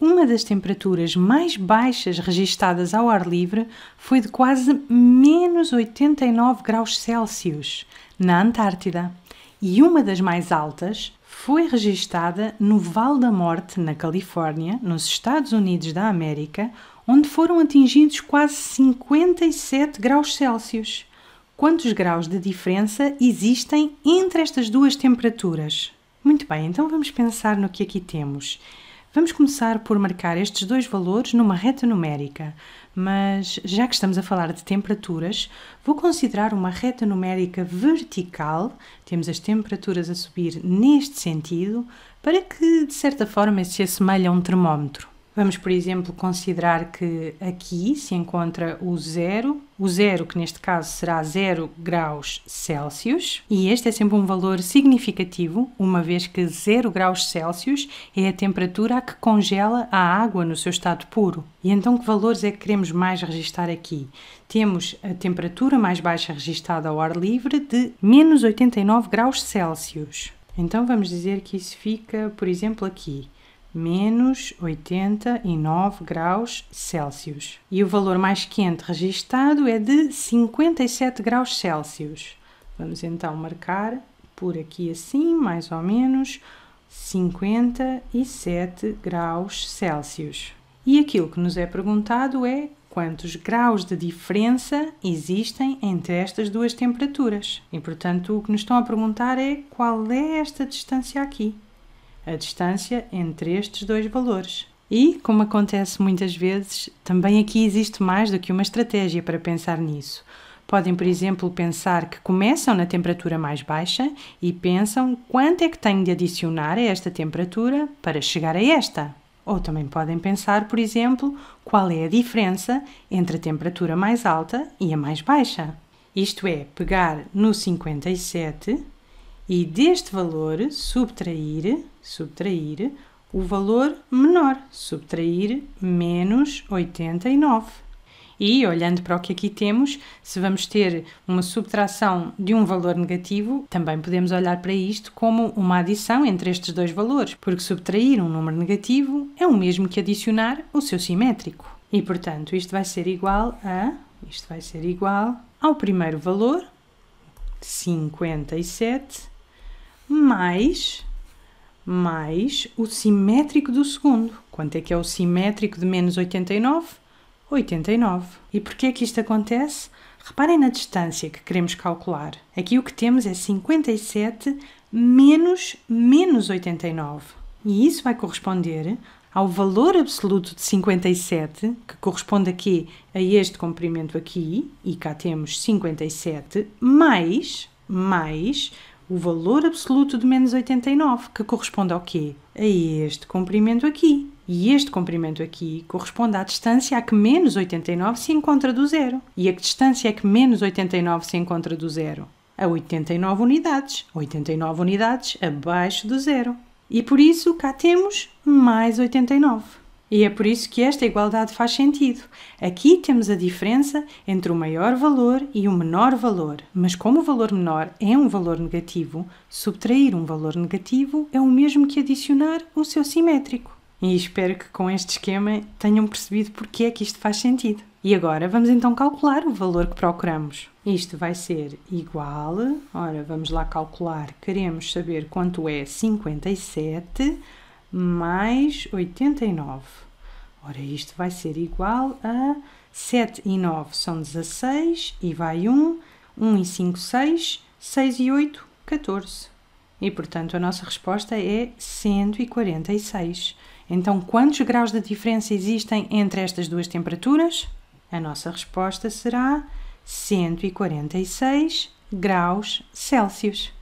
uma das temperaturas mais baixas registadas ao ar livre foi de quase menos 89 graus Celsius na Antártida e uma das mais altas foi registada no Vale da Morte, na Califórnia, nos Estados Unidos da América, onde foram atingidos quase 57 graus Celsius. Quantos graus de diferença existem entre estas duas temperaturas? Muito bem, então vamos pensar no que aqui temos. Vamos começar por marcar estes dois valores numa reta numérica, mas já que estamos a falar de temperaturas, vou considerar uma reta numérica vertical, temos as temperaturas a subir neste sentido, para que de certa forma se assemelhe a um termómetro. Vamos, por exemplo, considerar que aqui se encontra o zero, o zero que neste caso será 0 graus Celsius, e este é sempre um valor significativo, uma vez que 0 graus Celsius é a temperatura a que congela a água no seu estado puro. E então que valores é que queremos mais registar aqui? Temos a temperatura mais baixa registada ao ar livre de menos 89 graus Celsius. Então vamos dizer que isso fica, por exemplo, aqui menos 89 graus Celsius. E o valor mais quente registado é de 57 graus Celsius. Vamos então marcar por aqui assim, mais ou menos 57 graus Celsius. E aquilo que nos é perguntado é quantos graus de diferença existem entre estas duas temperaturas. E portanto, o que nos estão a perguntar é qual é esta distância aqui a distância entre estes dois valores. E, como acontece muitas vezes, também aqui existe mais do que uma estratégia para pensar nisso. Podem, por exemplo, pensar que começam na temperatura mais baixa e pensam quanto é que tenho de adicionar a esta temperatura para chegar a esta. Ou também podem pensar, por exemplo, qual é a diferença entre a temperatura mais alta e a mais baixa. Isto é, pegar no 57 e deste valor subtrair, subtrair o valor menor, subtrair menos 89. E olhando para o que aqui temos, se vamos ter uma subtração de um valor negativo, também podemos olhar para isto como uma adição entre estes dois valores, porque subtrair um número negativo é o mesmo que adicionar o seu simétrico. E portanto, isto vai ser igual a isto vai ser igual ao primeiro valor 57 mais, mais o simétrico do segundo. Quanto é que é o simétrico de menos 89? 89. E porquê é que isto acontece? Reparem na distância que queremos calcular. Aqui o que temos é 57 menos menos 89. E isso vai corresponder ao valor absoluto de 57, que corresponde aqui a este comprimento aqui, e cá temos 57, mais, mais o valor absoluto de menos 89, que corresponde ao quê? A este comprimento aqui. E este comprimento aqui corresponde à distância a que menos 89 se encontra do zero. E a que distância é que menos 89 se encontra do zero? A 89 unidades. 89 unidades abaixo do zero. E por isso cá temos mais 89. E é por isso que esta igualdade faz sentido. Aqui temos a diferença entre o maior valor e o menor valor. Mas, como o valor menor é um valor negativo, subtrair um valor negativo é o mesmo que adicionar o seu simétrico. E espero que com este esquema tenham percebido porque é que isto faz sentido. E agora vamos então calcular o valor que procuramos. Isto vai ser igual, ora vamos lá calcular, queremos saber quanto é 57 mais 89. Ora, isto vai ser igual a 7 e 9 são 16 e vai 1, 1 e 5, 6, 6 e 8, 14. E, portanto, a nossa resposta é 146. Então, quantos graus de diferença existem entre estas duas temperaturas? A nossa resposta será 146 graus Celsius.